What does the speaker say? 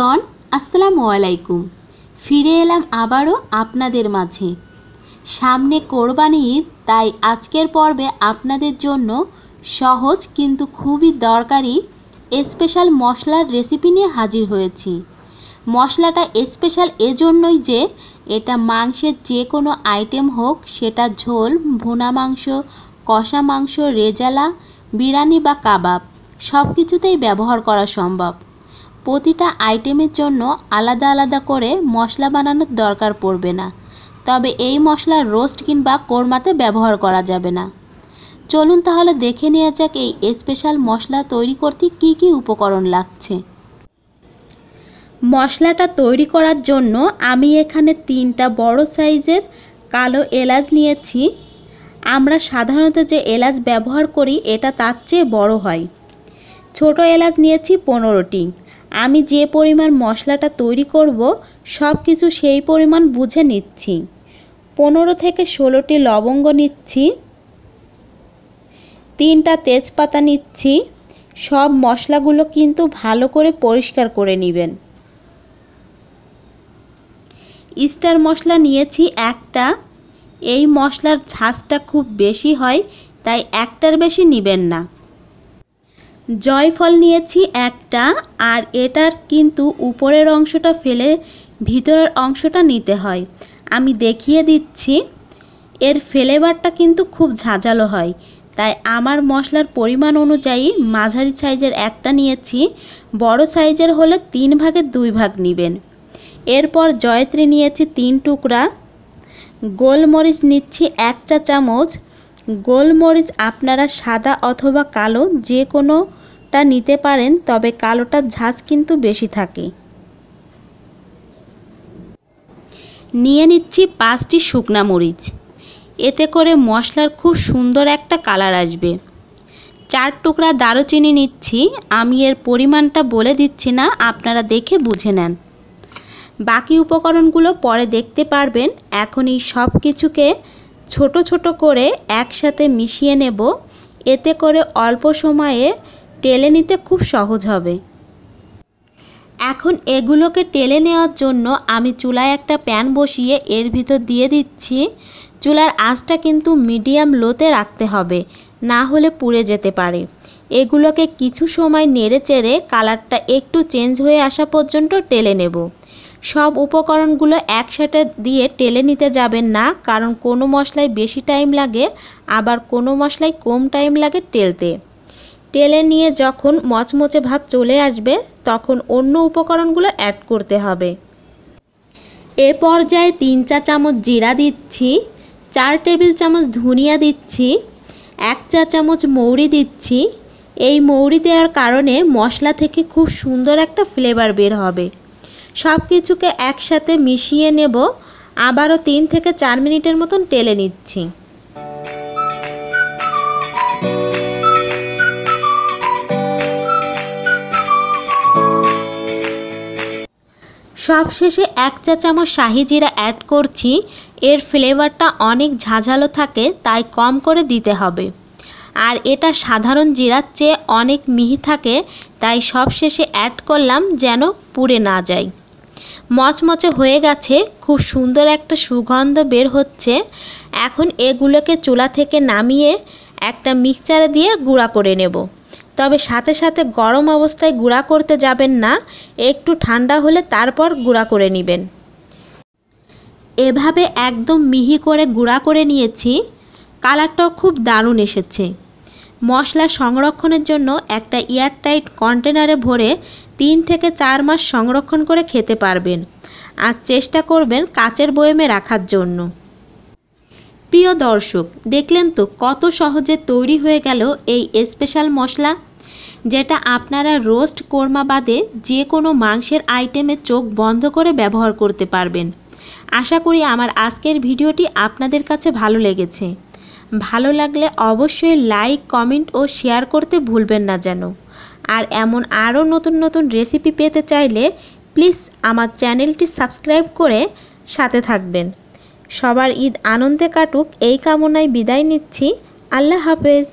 জন আসসালামু আলাইকুম ফিরে এলাম আবারও আপনাদের মাঝে সামনে কোরবানি ঈদ তাই আজকের পর্বে আপনাদের জন্য সহজ কিন্তু খুবই দরকারি স্পেশাল মশলার রেসিপি নিয়ে হাজির হয়েছি মশলাটা স্পেশাল এজন্যই যে এটা মাংসের যে কোনো আইটেম হোক সেটা ঝোল ভুনা মাংস কষা মাংস রেজালা বিরিয়ানি বা কাবাব সব কিছুতেই ব্যবহার করা সম্ভব প্রতিটা আইটেমের জন্য আলাদা আলাদা করে মশলা বানানোর দরকার পড়বে না তবে এই মশলা রোস্ট কিংবা কোরমাতে ব্যবহার করা যাবে না চলুন তাহলে দেখে নেওয়া যাক এই স্পেশাল মশলা তৈরি করতে কি কি উপকরণ লাগছে মশলাটা তৈরি করার জন্য আমি এখানে তিনটা বড় সাইজের কালো এলাচ নিয়েছি আমরা সাধারণত যে এলাচ ব্যবহার করি এটা তার চেয়ে বড় হয় ছোট এলাচ নিয়েছি পনেরোটি আমি যে পরিমাণ মশলাটা তৈরি করব সব কিছু সেই পরিমাণ বুঝে নিচ্ছি পনেরো থেকে ষোলোটি লবঙ্গ নিচ্ছি তিনটা তেজপাতা নিচ্ছি সব মশলাগুলো কিন্তু ভালো করে পরিষ্কার করে নেবেন স্টার মশলা নিয়েছি একটা এই মশলার ঝাঁজটা খুব বেশি হয় তাই একটার বেশি নেবেন না জয়ফল নিয়েছি একটা আর এটার কিন্তু উপরের অংশটা ফেলে ভিতরের অংশটা নিতে হয় আমি দেখিয়ে দিচ্ছি এর ফ্লেভারটা কিন্তু খুব ঝাঁঝালো হয় তাই আমার মশলার পরিমাণ অনুযায়ী মাঝারি সাইজের একটা নিয়েছি বড় সাইজের হলে তিন ভাগের দুই ভাগ নেবেন এরপর জয়ত্রী নিয়েছি তিন টুকরা গোলমরিচ নিচ্ছি এক চা চামচ গোলমরিচ আপনারা সাদা অথবা কালো যে কোনোটা নিতে পারেন তবে কালোটার ঝাঁজ কিন্তু বেশি থাকে নিয়ে নিচ্ছি পাঁচটি শুকনা মরিচ এতে করে মশলার খুব সুন্দর একটা কালার আসবে চার টুকরা দারুচিনি নিচ্ছি আমি এর পরিমাণটা বলে দিচ্ছি না আপনারা দেখে বুঝে নেন বাকি উপকরণগুলো পরে দেখতে পারবেন এখন এই সব কিছুকে ছোট ছোট করে একসাথে মিশিয়ে নেব এতে করে অল্প সময়ে টেলে নিতে খুব সহজ হবে এখন এগুলোকে টেলে নেওয়ার জন্য আমি চুলায় একটা প্যান বসিয়ে এর ভিতর দিয়ে দিচ্ছি চুলার আঁচটা কিন্তু মিডিয়াম লোতে রাখতে হবে না হলে পুড়ে যেতে পারে এগুলোকে কিছু সময় নেড়ে চেড়ে কালারটা একটু চেঞ্জ হয়ে আসা পর্যন্ত টেলে নেব সব উপকরণগুলো একসাথে দিয়ে টেলে নিতে যাবেন না কারণ কোনো মশলায় বেশি টাইম লাগে আবার কোনো মশলায় কম টাইম লাগে টেলতে টেলে নিয়ে যখন মচমচে ভাব চলে আসবে তখন অন্য উপকরণগুলো অ্যাড করতে হবে এ পর্যায়ে তিন চা চামচ জিরা দিচ্ছি চার টেবিল চামচ ধনিয়া দিচ্ছি এক চা চামচ মৌরি দিচ্ছি এই মৌরি দেওয়ার কারণে মশলা থেকে খুব সুন্দর একটা ফ্লেভার বের হবে সব কিছুকে একসাথে মিশিয়ে নেব আবারও তিন থেকে চার মিনিটের মতন টেলে নিচ্ছি সবশেষে এক চা চামচ শাহি জিরা অ্যাড করছি এর ফ্লেভারটা অনেক ঝাঁঝালো থাকে তাই কম করে দিতে হবে আর এটা সাধারণ জিরার চেয়ে অনেক মিহি থাকে তাই সবশেষে অ্যাড করলাম যেন পুড়ে না যায় মচমচে হয়ে গেছে খুব সুন্দর একটা সুগন্ধ বের হচ্ছে এখন এগুলোকে চুলা থেকে নামিয়ে একটা মিক্সচারে দিয়ে গুঁড়া করে নেব তবে সাথে সাথে গরম অবস্থায় গুঁড়া করতে যাবেন না একটু ঠান্ডা হলে তারপর গুঁড়া করে নেবেন এভাবে একদম মিহি করে গুঁড়া করে নিয়েছি কালারটাও খুব দারুণ এসেছে মশলা সংরক্ষণের জন্য একটা এয়ারটাইট কন্টেনারে ভরে তিন থেকে চার মাস সংরক্ষণ করে খেতে পারবেন আর চেষ্টা করবেন কাচের বয়েমে রাখার জন্য প্রিয় দর্শক দেখলেন তো কত সহজে তৈরি হয়ে গেল এই স্পেশাল মশলা যেটা আপনারা রোস্ট কোরমা বাদে যে কোনো মাংসের আইটেমে চোখ বন্ধ করে ব্যবহার করতে পারবেন আশা করি আমার আজকের ভিডিওটি আপনাদের কাছে ভালো লেগেছে ভালো লাগলে অবশ্যই লাইক কমেন্ট ও শেয়ার করতে ভুলবেন না যেন আর এমন আরও নতুন নতুন রেসিপি পেতে চাইলে প্লিজ আমার চ্যানেলটি সাবস্ক্রাইব করে সাথে থাকবেন সবার ঈদ আনন্দে কাটুক এই কামনায় বিদায় নিচ্ছি আল্লাহ হাফেজ